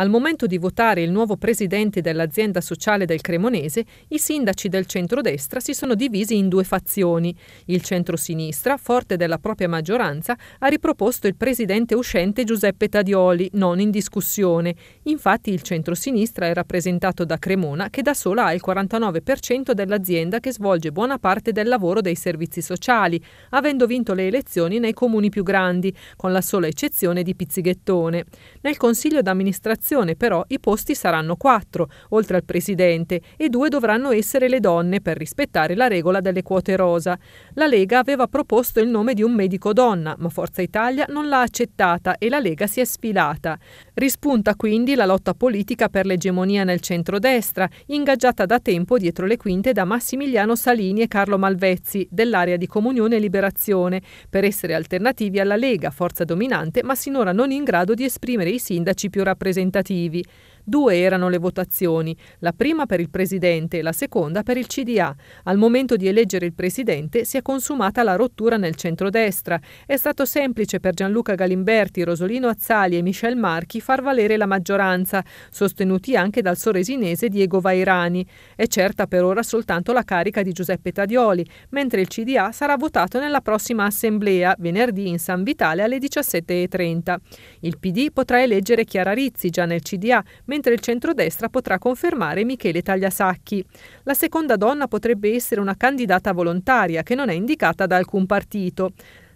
Al momento di votare il nuovo presidente dell'azienda sociale del Cremonese, i sindaci del centrodestra si sono divisi in due fazioni. Il centrosinistra, forte della propria maggioranza, ha riproposto il presidente uscente Giuseppe Tadioli, non in discussione. Infatti il centrosinistra è rappresentato da Cremona, che da sola ha il 49% dell'azienda che svolge buona parte del lavoro dei servizi sociali, avendo vinto le elezioni nei comuni più grandi, con la sola eccezione di Pizzighettone. Nel consiglio d'amministrazione associazione però i posti saranno quattro, oltre al presidente, e due dovranno essere le donne per rispettare la regola delle quote rosa. La Lega aveva proposto il nome di un medico donna, ma Forza Italia non l'ha accettata e la Lega si è sfilata. Rispunta quindi la lotta politica per l'egemonia nel centrodestra, ingaggiata da tempo dietro le quinte da Massimiliano Salini e Carlo Malvezzi, dell'area di Comunione e Liberazione, per essere alternativi alla Lega, forza dominante ma sinora non in grado di esprimere i sindaci più rappresentativi quantitativi, Due erano le votazioni, la prima per il Presidente e la seconda per il CDA. Al momento di eleggere il Presidente si è consumata la rottura nel centrodestra. È stato semplice per Gianluca Galimberti, Rosolino Azzali e Michel Marchi far valere la maggioranza, sostenuti anche dal soresinese Diego Vairani. È certa per ora soltanto la carica di Giuseppe Tadioli, mentre il CDA sarà votato nella prossima assemblea, venerdì in San Vitale alle 17.30. Il PD potrà eleggere Chiara Rizzi già nel CDA, mentre mentre il centrodestra potrà confermare Michele Tagliasacchi. La seconda donna potrebbe essere una candidata volontaria che non è indicata da alcun partito.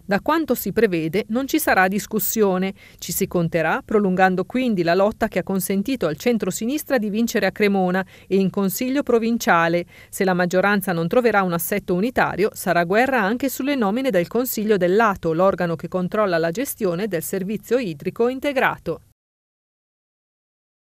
Da quanto si prevede non ci sarà discussione, ci si conterà, prolungando quindi la lotta che ha consentito al centro-sinistra di vincere a Cremona e in Consiglio provinciale. Se la maggioranza non troverà un assetto unitario, sarà guerra anche sulle nomine del Consiglio dell'Ato, l'organo che controlla la gestione del servizio idrico integrato.